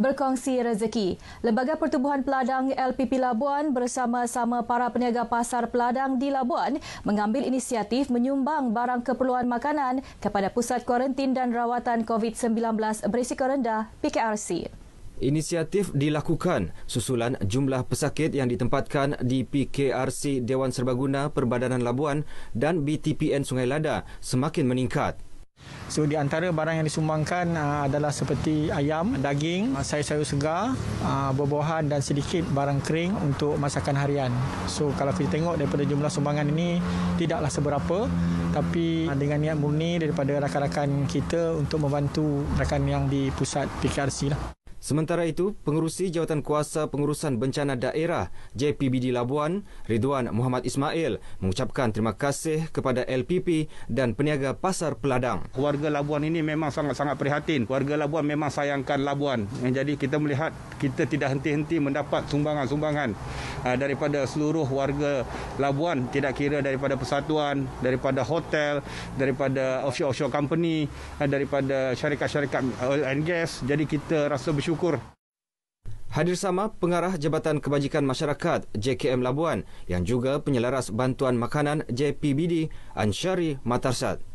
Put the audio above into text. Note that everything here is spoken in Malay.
berkongsi rezeki. Lembaga Pertubuhan Peladang LPP Labuan bersama-sama para peniaga pasar peladang di Labuan mengambil inisiatif menyumbang barang keperluan makanan kepada Pusat Kuarantin dan Rawatan COVID-19 Berisiko Rendah PKRC. Inisiatif dilakukan susulan jumlah pesakit yang ditempatkan di PKRC Dewan Serbaguna Perbadanan Labuan dan BTPN Sungai Lada semakin meningkat. So di antara barang yang disumbangkan uh, adalah seperti ayam, daging, sayur-sayur segar, uh, buah-buahan dan sedikit barang kering untuk masakan harian. So kalau kita tengok daripada jumlah sumbangan ini tidaklah seberapa tapi uh, dengan niat murni daripada rakan-rakan kita untuk membantu rakan yang di pusat PKRC lah. Sementara itu, Pengerusi Jawatan Kuasa Pengurusan Bencana Daerah JPBD Labuan, Ridwan Muhammad Ismail mengucapkan terima kasih kepada LPP dan peniaga Pasar Peladang. Warga Labuan ini memang sangat-sangat prihatin. Warga Labuan memang sayangkan Labuan. Jadi kita melihat kita tidak henti-henti mendapat sumbangan-sumbangan ah, daripada seluruh warga Labuan, tidak kira daripada persatuan, daripada hotel, daripada offshore-offshore company, ah, daripada syarikat-syarikat ah, oil and gas. Jadi kita rasa bersyukur bersyukur. Hadir sama pengarah Jabatan Kebajikan Masyarakat JKM Labuan yang juga penyelaras bantuan makanan JPBD Anshari Matarsad.